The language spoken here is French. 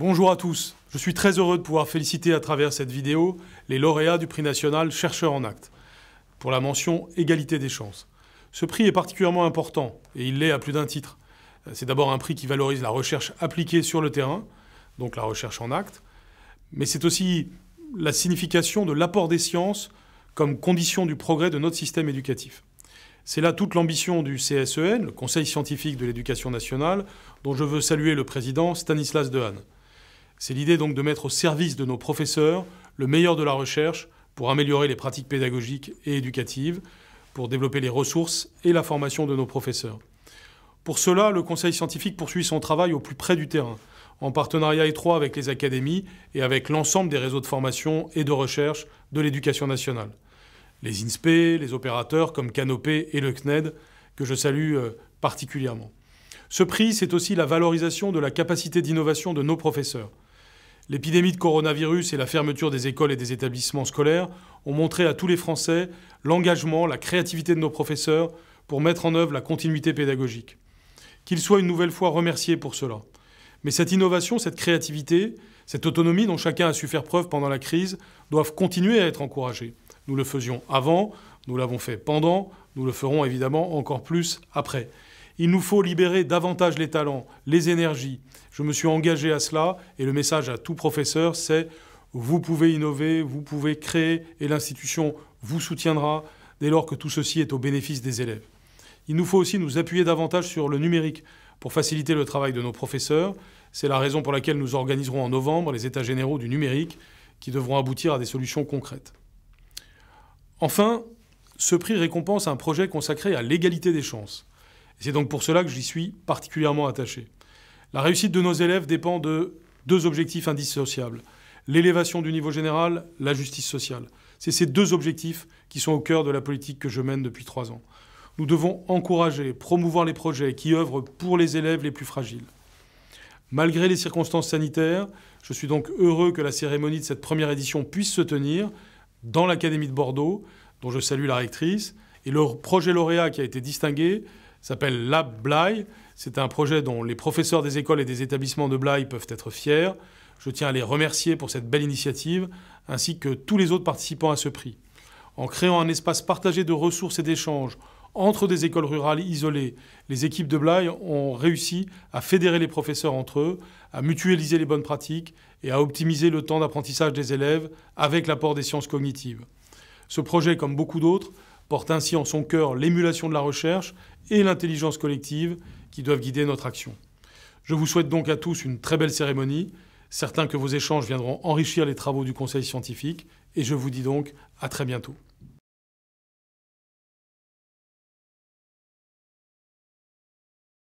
Bonjour à tous, je suis très heureux de pouvoir féliciter à travers cette vidéo les lauréats du prix national Chercheurs en actes pour la mention Égalité des chances. Ce prix est particulièrement important et il l'est à plus d'un titre. C'est d'abord un prix qui valorise la recherche appliquée sur le terrain, donc la recherche en actes, mais c'est aussi la signification de l'apport des sciences comme condition du progrès de notre système éducatif. C'est là toute l'ambition du CSEN, le Conseil scientifique de l'éducation nationale, dont je veux saluer le président Stanislas Dehaene. C'est l'idée donc de mettre au service de nos professeurs le meilleur de la recherche pour améliorer les pratiques pédagogiques et éducatives, pour développer les ressources et la formation de nos professeurs. Pour cela, le Conseil scientifique poursuit son travail au plus près du terrain, en partenariat étroit avec les académies et avec l'ensemble des réseaux de formation et de recherche de l'éducation nationale. Les INSP, les opérateurs comme Canopé et le CNED, que je salue euh, particulièrement. Ce prix, c'est aussi la valorisation de la capacité d'innovation de nos professeurs. L'épidémie de coronavirus et la fermeture des écoles et des établissements scolaires ont montré à tous les Français l'engagement, la créativité de nos professeurs pour mettre en œuvre la continuité pédagogique. Qu'ils soient une nouvelle fois remerciés pour cela. Mais cette innovation, cette créativité, cette autonomie dont chacun a su faire preuve pendant la crise doivent continuer à être encouragées. Nous le faisions avant, nous l'avons fait pendant, nous le ferons évidemment encore plus après. Il nous faut libérer davantage les talents, les énergies. Je me suis engagé à cela et le message à tout professeur, c'est vous pouvez innover, vous pouvez créer et l'institution vous soutiendra dès lors que tout ceci est au bénéfice des élèves. Il nous faut aussi nous appuyer davantage sur le numérique pour faciliter le travail de nos professeurs. C'est la raison pour laquelle nous organiserons en novembre les états généraux du numérique qui devront aboutir à des solutions concrètes. Enfin, ce prix récompense un projet consacré à l'égalité des chances c'est donc pour cela que j'y suis particulièrement attaché. La réussite de nos élèves dépend de deux objectifs indissociables. L'élévation du niveau général, la justice sociale. C'est ces deux objectifs qui sont au cœur de la politique que je mène depuis trois ans. Nous devons encourager, promouvoir les projets qui œuvrent pour les élèves les plus fragiles. Malgré les circonstances sanitaires, je suis donc heureux que la cérémonie de cette première édition puisse se tenir dans l'Académie de Bordeaux, dont je salue la rectrice, et le projet lauréat qui a été distingué s'appelle Lab Blaye. C'est un projet dont les professeurs des écoles et des établissements de Blaye peuvent être fiers. Je tiens à les remercier pour cette belle initiative, ainsi que tous les autres participants à ce prix. En créant un espace partagé de ressources et d'échanges entre des écoles rurales isolées, les équipes de Blaye ont réussi à fédérer les professeurs entre eux, à mutualiser les bonnes pratiques et à optimiser le temps d'apprentissage des élèves avec l'apport des sciences cognitives. Ce projet, comme beaucoup d'autres, porte ainsi en son cœur l'émulation de la recherche et l'intelligence collective qui doivent guider notre action. Je vous souhaite donc à tous une très belle cérémonie, certain que vos échanges viendront enrichir les travaux du Conseil scientifique, et je vous dis donc à très bientôt.